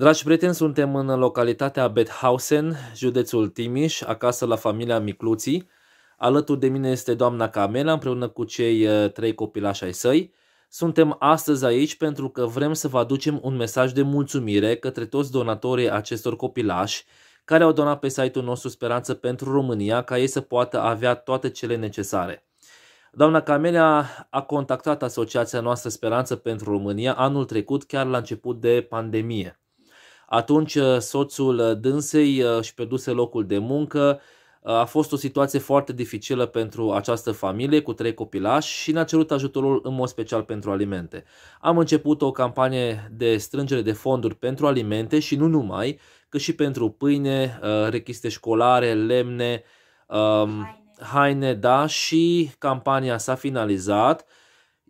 Dragi prieteni, suntem în localitatea Bethausen, județul Timiș, acasă la familia Micluții. Alături de mine este doamna Camela împreună cu cei uh, trei copilași ai săi. Suntem astăzi aici pentru că vrem să vă aducem un mesaj de mulțumire către toți donatorii acestor copilași care au donat pe site-ul nostru Speranță pentru România ca ei să poată avea toate cele necesare. Doamna Camelia a contactat asociația noastră Speranță pentru România anul trecut, chiar la început de pandemie. Atunci uh, soțul uh, dânsei uh, își peduse locul de muncă, a fost o situație foarte dificilă pentru această familie cu trei copilași și ne-a cerut ajutorul în mod special pentru alimente. Am început o campanie de strângere de fonduri pentru alimente și nu numai, cât și pentru pâine, rechiste școlare, lemne, um, haine, haine da, și campania s-a finalizat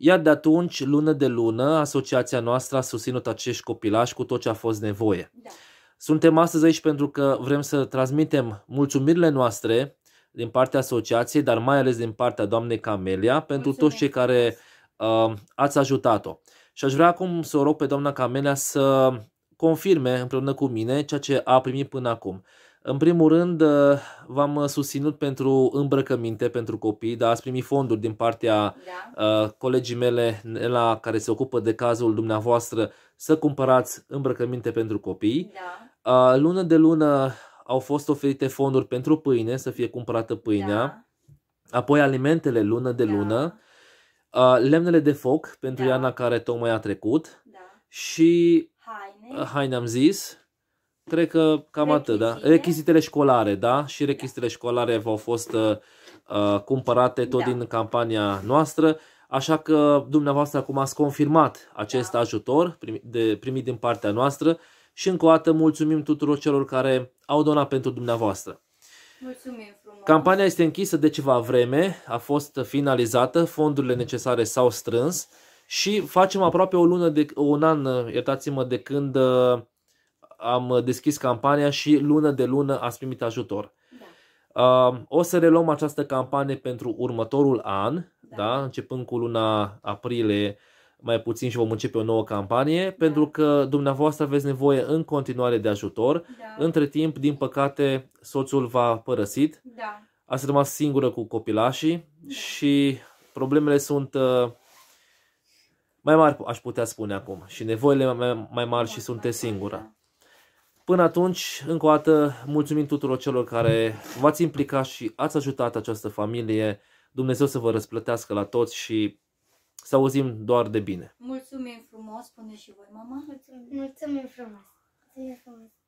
iar de atunci, lună de lună, asociația noastră a susținut acești copilași cu tot ce a fost nevoie. Da. Suntem astăzi aici pentru că vrem să transmitem mulțumirile noastre din partea asociației, dar mai ales din partea doamnei Camelia, pentru toți cei care uh, ați ajutat-o. Și aș vrea acum să o rog pe doamna Camelia să confirme împreună cu mine ceea ce a primit până acum. În primul rând, uh, v-am uh, susținut pentru îmbrăcăminte pentru copii, dar ați primit fonduri din partea da. Uh, colegii mele, la care se ocupă de cazul dumneavoastră, să cumpărați îmbrăcăminte pentru copii. Da. Lună de lună au fost oferite fonduri pentru pâine, să fie cumpărată pâinea, da. apoi alimentele lună de da. lună, lemnele de foc pentru da. Iana care tocmai a trecut da. și haine, haine am zis, Cred că cam atât, da? Rechizitele școlare, da? Și da. rechizitele școlare v-au fost uh, uh, cumpărate tot da. din campania noastră. Așa că dumneavoastră acum ați confirmat acest da. ajutor primit, de, primit din partea noastră și încă o dată mulțumim tuturor celor care au donat pentru dumneavoastră. Mulțumim frumos! Campania este închisă de ceva vreme, a fost finalizată, fondurile necesare s-au strâns și facem aproape o lună, de, un an, iertați-mă, de când uh, am uh, deschis campania și lună de lună ați primit ajutor. Da. Um, o să reluăm această campanie pentru următorul an, da. Da? începând cu luna aprilie mai puțin și vom începe o nouă campanie, da. pentru că dumneavoastră aveți nevoie în continuare de ajutor. Da. Între timp, din păcate, soțul v-a părăsit, da. ați rămas singură cu copilașii da. și problemele sunt uh, mai mari, aș putea spune acum, și nevoile mai, mari și sunteți singura. Da. Până atunci, încă o dată, mulțumim tuturor celor care v-ați implicat și ați ajutat această familie. Dumnezeu să vă răsplătească la toți și să auzim doar de bine. Mulțumim frumos, spune și voi, mama. Mulțumim, mulțumim frumos. Mulțumim frumos.